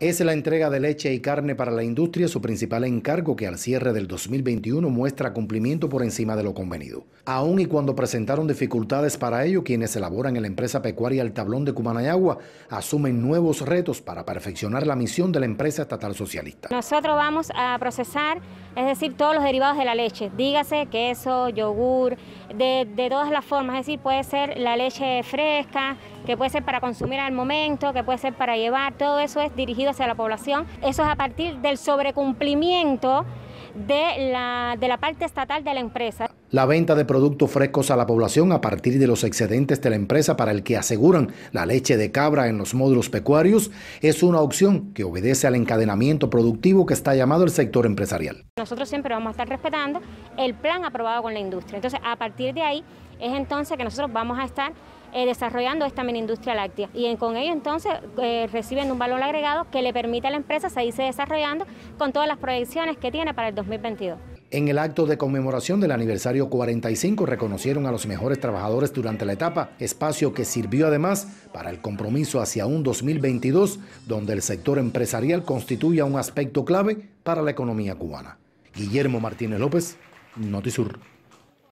Es la entrega de leche y carne para la industria su principal encargo que al cierre del 2021 muestra cumplimiento por encima de lo convenido. Aún y cuando presentaron dificultades para ello, quienes elaboran en la empresa pecuaria El Tablón de Cumanayagua asumen nuevos retos para perfeccionar la misión de la empresa estatal socialista. Nosotros vamos a procesar es decir, todos los derivados de la leche, dígase queso, yogur, de, todas las formas, es decir, puede ser la leche fresca, que puede ser para consumir al momento, que puede ser para llevar, todo eso es dirigido hacia la población. Eso es a partir del sobrecumplimiento de la, parte estatal de la empresa. La venta de productos frescos a la población a partir de los excedentes de la empresa para el que aseguran la leche de cabra en los módulos pecuarios es una opción que obedece al encadenamiento productivo que está llamado el sector empresarial. Nosotros siempre vamos a estar respetando el plan aprobado con la industria. Entonces, a partir de ahí es entonces que nosotros vamos a estar eh, desarrollando esta mini industria láctea. Y con ello entonces eh, reciben un valor agregado que le permite a la empresa seguirse desarrollando con todas las proyecciones que tiene para el 2022. En el acto de conmemoración del aniversario 45 reconocieron a los mejores trabajadores durante la etapa, espacio que sirvió además para el compromiso hacia un 2022 donde el sector empresarial constituya un aspecto clave para la economía cubana. Guillermo Martínez López, Notisur.